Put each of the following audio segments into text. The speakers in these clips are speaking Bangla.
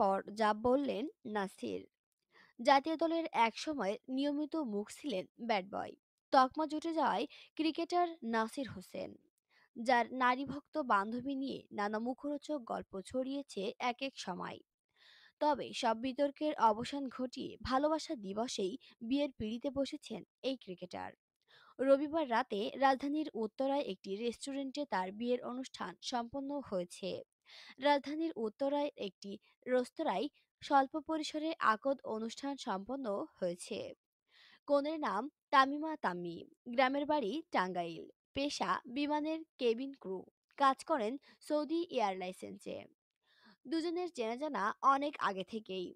পর যা বললেন নাসির জাতীয় দলের একসময় নিয়মিত মুখ ছিলেন ব্যাট বয় তকমা জুটে যাওয়ায় ক্রিকেটার নাসির হোসেন যার নারীভক্ত বান্ধবী নিয়ে নানা মুখরোচক গল্প ছড়িয়েছে এক এক সময় তবে সব বিতর্কের অবসান ঘটিয়ে ভালোবাসা দিবসেই বিয়ের পিড়িতে বসেছেন এই ক্রিকেটার রবিবার রাতে রাজধানীর উত্তরায় একটি রেস্টুরেন্টে তার বিয়ের অনুষ্ঠান সম্পন্ন হয়েছে রাজধানীর উত্তরায় একটি রেস্তোরাঁয় স্বল্প পরিসরে আকদ অনুষ্ঠান সম্পন্ন হয়েছে কনের নাম তামিমা তামি গ্রামের বাড়ি টাঙ্গাইল পেশা বিমানের কেবিন ক্রু কাজ করেন সৌদি এয়ারলাইন্সে দুজনের চেনা জানা অনেক আগে থেকেই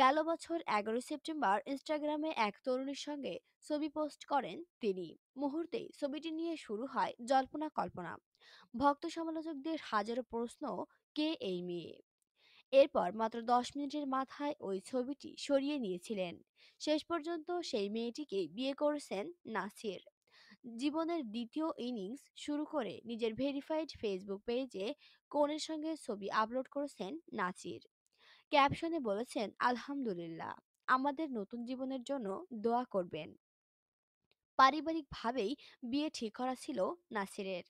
গেল বছর এগারোই সেপ্টেম্বর ইনস্টাগ্রামে এক তরুণীর সঙ্গে ছবি পোস্ট করেন তিনি মুহূর্তেই ছবিটি নিয়ে শুরু হয় জল্পনা কল্পনা ভক্ত সমালোচকদের হাজারো প্রশ্ন কে এই মেয়ে এরপর মাত্র দশ মিনিটের মাথায় ওই ছবিটি সরিয়ে নিয়েছিলেন শেষ পর্যন্ত সেই মেয়েটিকে বিয়ে করেছেন নাসির জীবনের দ্বিতীয় ইনিংস শুরু করে নিজের ভেরিফাইড ফেসবুক পেজে কনের সঙ্গে ছবি আপলোড করেছেন নাসির ক্যাপশনে বলেছেন আলহামদুলিল্লাহ আমাদের নতুন জীবনের জন্য দোয়া করবেন পারিবারিকভাবেই বিয়ে ঠিক করা ছিল নাসিরের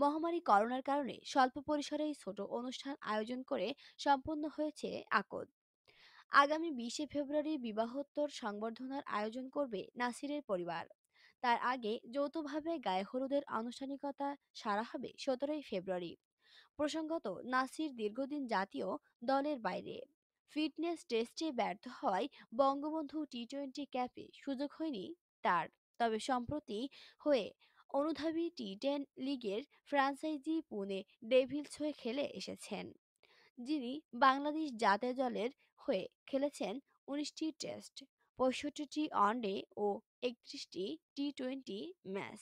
মহামারী করোনার কারণে স্বল্প পরিসরে এই ছোট অনুষ্ঠান আয়োজন করে সম্পন্ন হয়েছে আকদ আগামী বিশে ফেব্রুয়ারি বিবাহোত্তর সংবর্ধনার আয়োজন করবে নাসিরের পরিবার তার আগে যৌথভাবে গায়ে হলুদের আনুষ্ঠানিকতা সারা হবে সতেরোই ফেব্রুয়ারি প্রসঙ্গত নাসির দীর্ঘদিন জাতীয় দলের বাইরে ফিটনেস টেস্টে ব্যর্থ হওয়ায় বঙ্গবন্ধু টি টোয়েন্টি ক্যাপে সুযোগ হয়নি তার তবে সম্প্রতি হয়ে অনুধাবী টি টেন লিগের ফ্রাঞ্চাইজি পুনে ডেভিলস হয়ে খেলে এসেছেন যিনি বাংলাদেশ জাতীয় দলের হয়ে খেলেছেন উনিশটি টেস্ট পঁয়ষট্টিটি ওয়ানডে ও একত্রিশটি টি টোয়েন্টি ম্যাচ